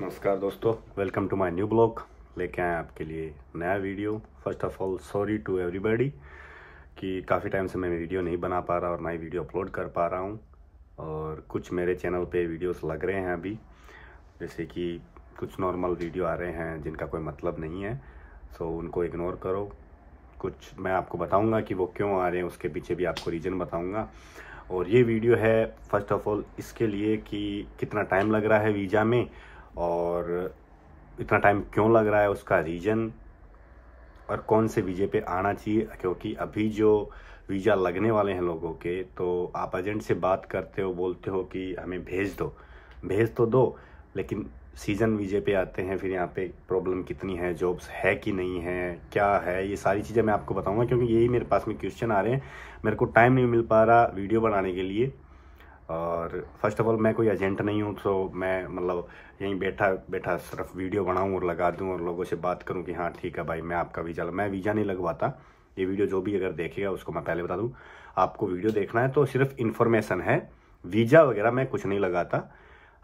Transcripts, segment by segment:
नमस्कार दोस्तों welcome to my new blog लेके आए आपके लिए नया video first of all sorry to everybody कि काफ़ी टाइम से मैं वीडियो नहीं बना पा रहा और ना ही वीडियो अपलोड कर पा रहा हूँ और कुछ मेरे चैनल पे वीडियोस लग रहे हैं अभी जैसे कि कुछ नॉर्मल वीडियो आ रहे हैं जिनका कोई मतलब नहीं है सो उनको इग्नोर करो कुछ मैं आपको बताऊँगा कि वो क्यों आ रहे हैं उसके पीछे भी आपको रीज़न बताऊँगा और ये वीडियो है फर्स्ट ऑफ ऑल इसके लिए कि कितना टाइम लग रहा है वीज़ा में और इतना टाइम क्यों लग रहा है उसका रीज़न और कौन से वीज़े पे आना चाहिए क्योंकि अभी जो वीज़ा लगने वाले हैं लोगों के तो आप एजेंट से बात करते हो बोलते हो कि हमें भेज दो भेज तो दो लेकिन सीज़न वीजे पे आते हैं फिर यहाँ पे प्रॉब्लम कितनी है जॉब्स है कि नहीं है क्या है ये सारी चीज़ें मैं आपको बताऊँगा क्योंकि यही मेरे पास में क्वेश्चन आ रहे हैं मेरे को टाइम नहीं मिल पा रहा वीडियो बनाने के लिए और फर्स्ट ऑफ ऑल मैं कोई एजेंट नहीं हूँ तो मैं मतलब यहीं बैठा बैठा सिर्फ वीडियो बनाऊँ और लगा दूँ और लोगों से बात करूँ कि हाँ ठीक है भाई मैं आपका वीज़ा मैं वीज़ा नहीं लगवाता ये वीडियो जो भी अगर देखेगा उसको मैं पहले बता दूँ आपको वीडियो देखना है तो सिर्फ इन्फॉर्मेशन है वीज़ा वगैरह मैं कुछ नहीं लगाता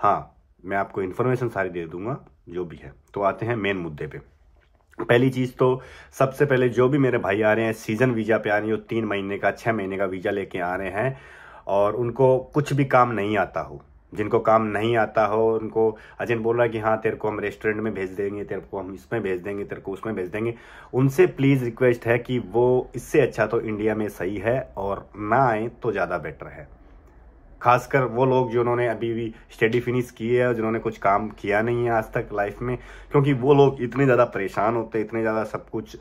हाँ मैं आपको इन्फॉर्मेशन सारी दे दूँगा जो भी है तो आते हैं मेन मुद्दे पर पहली चीज़ तो सबसे पहले जो भी मेरे भाई आ रहे हैं सीज़न वीज़ा पे आ रहे हैं तीन महीने का छः महीने का वीज़ा लेके आ रहे हैं और उनको कुछ भी काम नहीं आता हो जिनको काम नहीं आता हो उनको अजय बोल रहा है कि हाँ तेरे को हम रेस्टोरेंट में भेज देंगे तेरे को हम इसमें भेज देंगे तेरे को उसमें भेज देंगे उनसे प्लीज़ रिक्वेस्ट है कि वो इससे अच्छा तो इंडिया में सही है और ना आए तो ज़्यादा बेटर है खासकर वो लोग जिन्होंने अभी भी स्टडी फिनिश की है और जिन्होंने कुछ काम किया नहीं है आज तक लाइफ में क्योंकि वो लोग इतने ज़्यादा परेशान होते हैं इतने ज़्यादा सब कुछ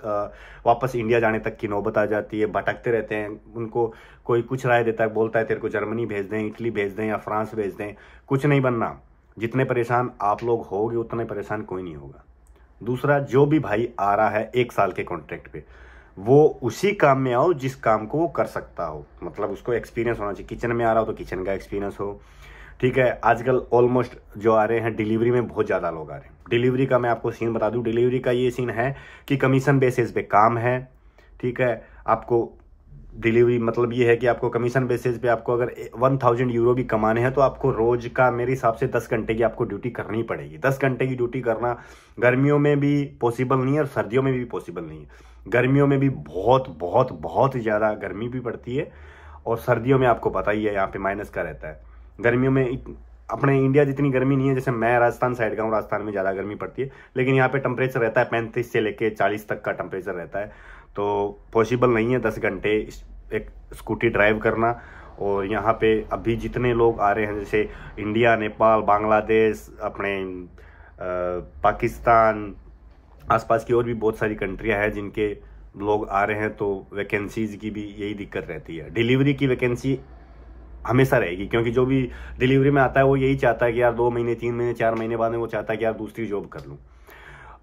वापस इंडिया जाने तक की नौबत आ जाती है भटकते रहते हैं उनको कोई कुछ राय देता है बोलता है तेरे को जर्मनी भेज दें इटली भेज दें या फ्रांस भेज दें कुछ नहीं बनना जितने परेशान आप लोग होगे उतने परेशान कोई नहीं होगा दूसरा जो भी भाई आ रहा है एक साल के कॉन्ट्रैक्ट पर वो उसी काम में आओ जिस काम को वो कर सकता हो मतलब उसको एक्सपीरियंस होना चाहिए किचन में आ रहा हो तो किचन का एक्सपीरियंस हो ठीक है आजकल ऑलमोस्ट जो आ रहे हैं डिलीवरी में बहुत ज़्यादा लोग आ रहे हैं डिलीवरी का मैं आपको सीन बता दूं डिलीवरी का ये सीन है कि कमीशन बेसिस पे काम है ठीक है आपको डिलीवरी मतलब ये है कि आपको कमीशन बेसिस पे आपको अगर वन थाउजेंड यूरो भी कमाने हैं तो आपको रोज का मेरे हिसाब से दस घंटे की आपको ड्यूटी करनी पड़ेगी दस घंटे की ड्यूटी करना गर्मियों में भी पॉसिबल नहीं है और सर्दियों में भी पॉसिबल नहीं है गर्मियों में भी बहुत बहुत बहुत ज़्यादा गर्मी भी पड़ती है और सर्दियों में आपको पता ही है यहाँ पर माइनस का रहता है गर्मियों में अपने इंडिया जितनी गर्मी नहीं है जैसे मैं राजस्थान साइड का हूँ राजस्थान में ज़्यादा गर्मी पड़ती है लेकिन यहाँ पर टेम्परेचर रहता है पैंतीस से लेकर चालीस तक का टेम्परेचर रहता है तो पॉसिबल नहीं है दस घंटे एक स्कूटी ड्राइव करना और यहाँ पे अभी जितने लोग आ रहे हैं जैसे इंडिया नेपाल बांग्लादेश अपने पाकिस्तान आसपास की और भी बहुत सारी कंट्रियाँ हैं जिनके लोग आ रहे हैं तो वैकेंसीज़ की भी यही दिक्कत रहती है डिलीवरी की वैकेंसी हमेशा रहेगी क्योंकि जो भी डिलीवरी में आता है वो यही चाहता है कि यार दो महीने तीन महीने चार महीने बाद में वो चाहता है कि यार दूसरी जॉब कर लूँ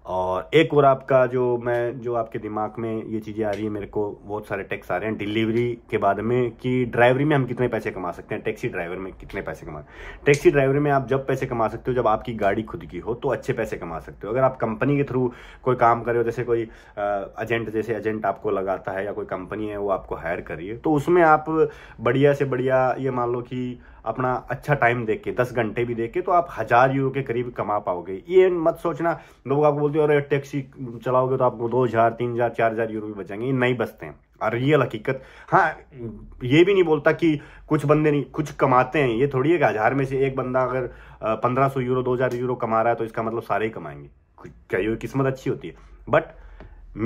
और एक और आपका जो मैं जो आपके दिमाग में ये चीज़ें आ रही है मेरे को बहुत सारे टैक्स आ रहे हैं डिलीवरी के बाद में कि ड्राइवरी में हम कितने पैसे कमा सकते हैं टैक्सी ड्राइवर में कितने पैसे कमा टैक्सी ड्राइवर में आप जब पैसे कमा सकते हो जब आपकी गाड़ी खुद की हो तो अच्छे पैसे कमा सकते हो अगर आप कंपनी के थ्रू कोई काम कर रहे हो जैसे कोई एजेंट जैसे एजेंट आपको लगाता है या कोई कंपनी है वो आपको हायर करिए तो उसमें आप बढ़िया से बढ़िया ये मान लो कि अपना अच्छा टाइम देख के दस घंटे भी देख के तो आप हज़ार यूरो के करीब कमा पाओगे ये मत सोचना लोग आपको बोलते हो अरे टैक्सी चलाओगे तो आपको दो हज़ार तीन हज़ार चार हज़ार यूरो भी बचेंगे ये नहीं बचते हैं और रियल हकीकत हाँ ये भी नहीं बोलता कि कुछ बंदे नहीं कुछ कमाते हैं ये थोड़ी है कि हज़ार में से एक बंदा अगर पंद्रह सौ यूरो दो हज़ार यूरो कमा रहा है तो इसका मतलब सारे ही कमाएंगे क्या किस्मत अच्छी होती है बट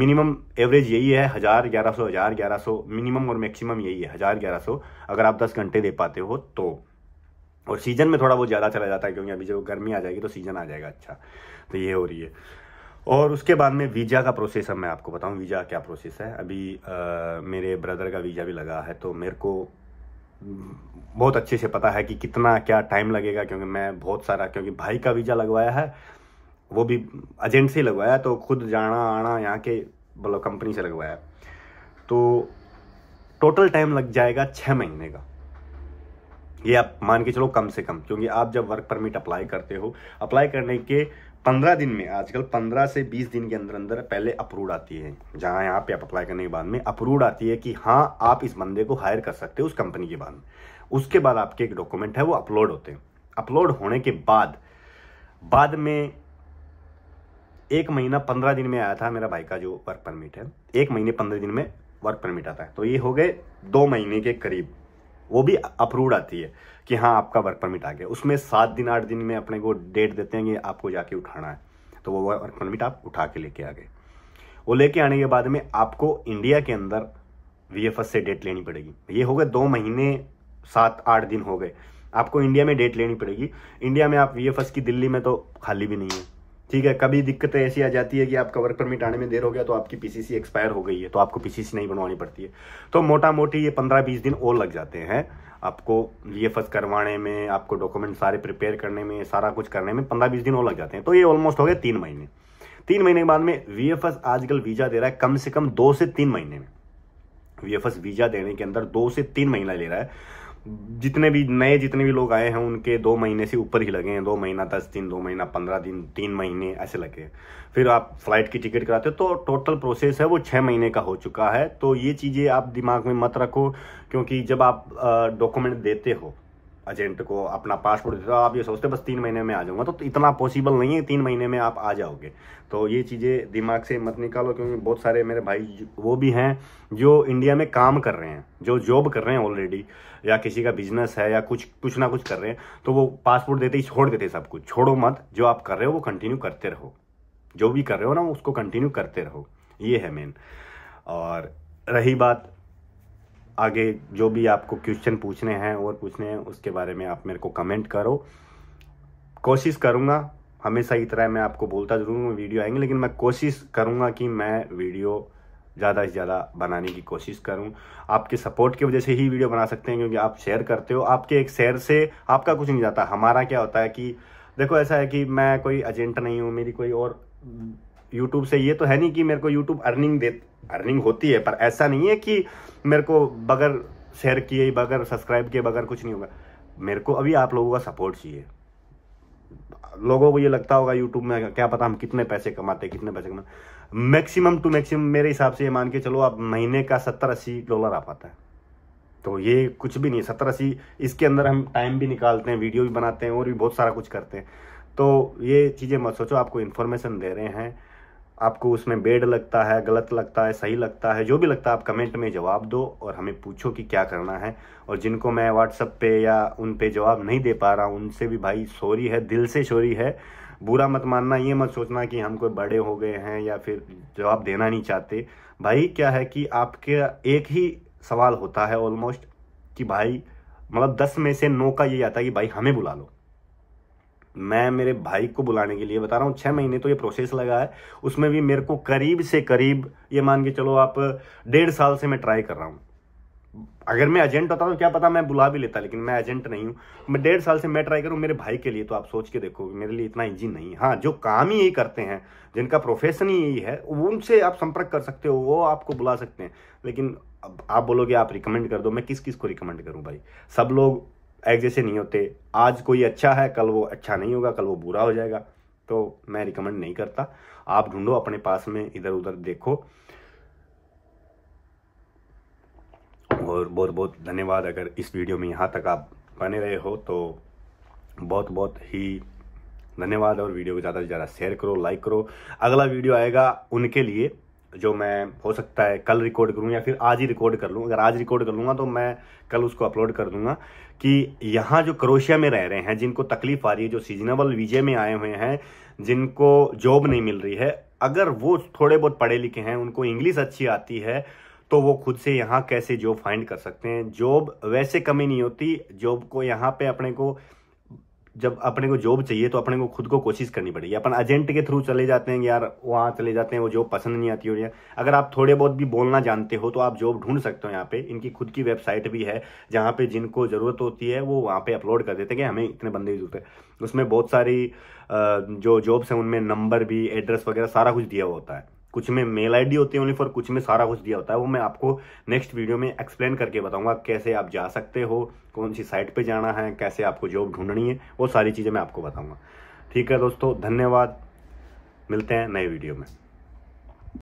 मिनिमम एवरेज यही है हज़ार ग्यारह सौ हज़ार ग्यारह सौ मिनिमम और मैक्सिमम यही है हज़ार ग्यारह सौ अगर आप दस घंटे दे पाते हो तो और सीज़न में थोड़ा बहुत ज़्यादा चला जाता है क्योंकि अभी जब गर्मी आ जाएगी तो सीज़न आ जाएगा अच्छा तो ये हो रही है और उसके बाद में वीज़ा का प्रोसेस अब मैं आपको बताऊं वीज़ा क्या प्रोसेस है अभी आ, मेरे ब्रदर का वीज़ा भी लगा है तो मेरे को बहुत अच्छे से पता है कि कितना क्या टाइम लगेगा क्योंकि मैं बहुत सारा क्योंकि भाई का वीज़ा लगवाया है वो भी एजेंट से लगवाया तो खुद जाना आना यहाँ के मतलब कंपनी से लगवाया तो टोटल टाइम लग जाएगा छः महीने का ये आप मान के चलो कम से कम क्योंकि आप जब वर्क परमिट अप्लाई करते हो अप्लाई करने के पंद्रह दिन में आजकल पंद्रह से बीस दिन के अंदर अंदर पहले अप्रूव आती है जहाँ यहाँ पे आप अप्लाई करने के बाद में अप्रूव आती है कि हाँ आप इस बंदे को हायर कर सकते हैं उस कंपनी के बाद में उसके बाद आपके एक डॉक्यूमेंट है वो अपलोड होते हैं अपलोड होने के बाद बाद में एक महीना पंद्रह दिन में आया था मेरा भाई का जो वर्क परमिट है एक महीने पंद्रह दिन में वर्क परमिट आता है तो ये हो गए दो महीने के करीब वो भी अप्रूव आती है कि हाँ आपका वर्क परमिट आ गया उसमें सात दिन आठ दिन में अपने को डेट देते हैं कि आपको जाके उठाना है तो वो वर्क परमिट आप उठा के लेके आ गए वो लेके आने के बाद में आपको इंडिया के अंदर वी से डेट लेनी पड़ेगी ये हो गए दो महीने सात आठ दिन हो गए आपको इंडिया में डेट लेनी पड़ेगी इंडिया में आप वी की दिल्ली में तो खाली भी नहीं है ठीक है कभी दिक्कतें ऐसी आ जाती है कि आपका वर्क परमिट आने में देर हो गया तो आपकी पीसीसी एक्सपायर हो गई है तो आपको पीसीसी नहीं बनवानी पड़ती है तो मोटा मोटी ये पंद्रह बीस दिन और लग जाते हैं आपको ये फस करवाने में आपको डॉक्यूमेंट सारे प्रिपेयर करने में सारा कुछ करने में पंद्रह बीस दिन और लग जाते हैं तो ये ऑलमोस्ट हो गए तीन महीने तीन महीने के बाद में वी आजकल वीज़ा दे रहा है कम से कम दो से तीन महीने में वी वीज़ा देने के अंदर दो से तीन महीना ले रहा है जितने भी नए जितने भी लोग आए हैं उनके दो महीने से ऊपर ही लगे हैं दो महीना दस दिन दो महीना पंद्रह दिन तीन महीने ऐसे लगे हैं फिर आप फ्लाइट की टिकट कराते हो तो टोटल प्रोसेस है वो छः महीने का हो चुका है तो ये चीज़ें आप दिमाग में मत रखो क्योंकि जब आप डॉक्यूमेंट देते हो एजेंट को अपना पासपोर्ट देता आप ये सोचते बस तीन महीने में आ जाऊंगा तो इतना पॉसिबल नहीं है तीन महीने में आप आ जाओगे तो ये चीज़ें दिमाग से मत निकालो क्योंकि बहुत सारे मेरे भाई वो भी हैं जो इंडिया में काम कर रहे हैं जो जॉब कर रहे हैं ऑलरेडी या किसी का बिजनेस है या कुछ कुछ ना कुछ कर रहे हैं तो वो पासपोर्ट देते ही छोड़ देते सब कुछ छोड़ो मत जो आप कर रहे हो वो कंटिन्यू करते रहो जो भी कर रहे हो ना उसको कंटिन्यू करते रहो ये है मेन और रही बात आगे जो भी आपको क्वेश्चन पूछने हैं और पूछने हैं उसके बारे में आप मेरे को कमेंट करो कोशिश करूँगा हमेशा ही तरह मैं आपको बोलता जरूर हूँ वीडियो आएंगे लेकिन मैं कोशिश करूँगा कि मैं वीडियो ज़्यादा से ज़्यादा बनाने की कोशिश करूँ आपके सपोर्ट की वजह से ही वीडियो बना सकते हैं क्योंकि आप शेयर करते हो आपके एक शेयर से आपका कुछ नहीं जाता हमारा क्या होता है कि देखो ऐसा है कि मैं कोई एजेंट नहीं हूँ मेरी कोई और यूट्यूब से ये तो है नहीं कि मेरे को यूट्यूब अर्निंग दे अर्निंग होती है पर ऐसा नहीं है कि मेरे को बगैर शेयर किए बगैर सब्सक्राइब किए बगैर कुछ नहीं होगा मेरे को अभी आप लोगों का सपोर्ट चाहिए लोगों को ये लगता होगा यूट्यूब में क्या पता हम कितने पैसे कमाते कितने पैसे कमाते मैक्सिमम टू मैक्सिमम मेरे हिसाब से ये मान के चलो आप महीने का सत्तर अस्सी डॉलर आ पाता है तो ये कुछ भी नहीं सत्तर अस्सी इसके अंदर हम टाइम भी निकालते हैं वीडियो भी बनाते हैं और भी बहुत सारा कुछ करते हैं तो ये चीज़ें मत सोचो आपको इन्फॉर्मेशन दे रहे हैं आपको उसमें बेड लगता है गलत लगता है सही लगता है जो भी लगता है आप कमेंट में जवाब दो और हमें पूछो कि क्या करना है और जिनको मैं व्हाट्सअप पे या उन पे जवाब नहीं दे पा रहा हूँ उनसे भी भाई सॉरी है दिल से सॉरी है बुरा मत मानना ये मत सोचना कि हम कोई बड़े हो गए हैं या फिर जवाब देना नहीं चाहते भाई क्या है कि आपके एक ही सवाल होता है ऑलमोस्ट कि भाई मतलब दस में से नौ का ये आता है कि भाई हमें बुला लो मैं मेरे भाई को बुलाने के लिए बता रहा हूँ छः महीने तो ये प्रोसेस लगा है उसमें भी मेरे को करीब से करीब ये मान के चलो आप डेढ़ साल से मैं ट्राई कर रहा हूँ अगर मैं एजेंट होता तो क्या पता मैं बुला भी लेता लेकिन मैं एजेंट नहीं हूँ मैं डेढ़ साल से मैं ट्राई करूँ मेरे भाई के लिए तो आप सोच के देखो मेरे लिए इतना इजी नहीं हाँ जो काम ही यही करते हैं जिनका प्रोफेशन ही यही है उनसे आप संपर्क कर सकते हो वो आपको बुला सकते हैं लेकिन आप बोलोगे आप रिकमेंड कर दो मैं किस किस को रिकमेंड करूँ भाई सब लोग एक जैसे नहीं होते आज कोई अच्छा है कल वो अच्छा नहीं होगा कल वो बुरा हो जाएगा तो मैं रिकमेंड नहीं करता आप ढूंढो अपने पास में इधर उधर देखो और बहुत बहुत धन्यवाद अगर इस वीडियो में यहाँ तक आप बने रहे हो तो बहुत बहुत ही धन्यवाद और वीडियो को ज़्यादा से ज़्यादा शेयर करो लाइक करो अगला वीडियो आएगा उनके लिए जो मैं हो सकता है कल रिकॉर्ड करूँ या फिर आज ही रिकॉर्ड कर लूँ अगर आज रिकॉर्ड कर लूँगा तो मैं कल उसको अपलोड कर दूंगा कि यहाँ जो क्रोशिया में रह रहे हैं जिनको तकलीफ आ रही है जो सीजनेबल वीजे में आए हुए हैं जिनको जॉब नहीं मिल रही है अगर वो थोड़े बहुत पढ़े लिखे हैं उनको इंग्लिश अच्छी आती है तो वो खुद से यहाँ कैसे जॉब फाइंड कर सकते हैं जॉब वैसे कमी नहीं होती जॉब को यहाँ पे अपने को जब अपने को जॉब चाहिए तो अपने को खुद को कोशिश करनी पड़ेगी अपन एजेंट के थ्रू चले जाते हैं यार वहाँ चले जाते हैं वो जॉब पसंद नहीं आती हो रही अगर आप थोड़े बहुत भी बोलना जानते हो तो आप जॉब ढूंढ सकते हो यहाँ पे इनकी खुद की वेबसाइट भी है जहाँ पे जिनको ज़रूरत होती है वो वहाँ पे अपलोड कर देते हैं कि हमें इतने बंदे की जरूरत है उसमें बहुत सारी जो जॉब्स हैं उनमें नंबर भी एड्रेस वगैरह सारा कुछ दिया हुआ होता है कुछ में मेल आईडी होती है ओनली फॉर कुछ में सारा कुछ दिया होता है वो मैं आपको नेक्स्ट वीडियो में एक्सप्लेन करके बताऊंगा कैसे आप जा सकते हो कौन सी साइट पे जाना है कैसे आपको जॉब ढूंढनी है वो सारी चीज़ें मैं आपको बताऊँगा ठीक है दोस्तों धन्यवाद मिलते हैं नए वीडियो में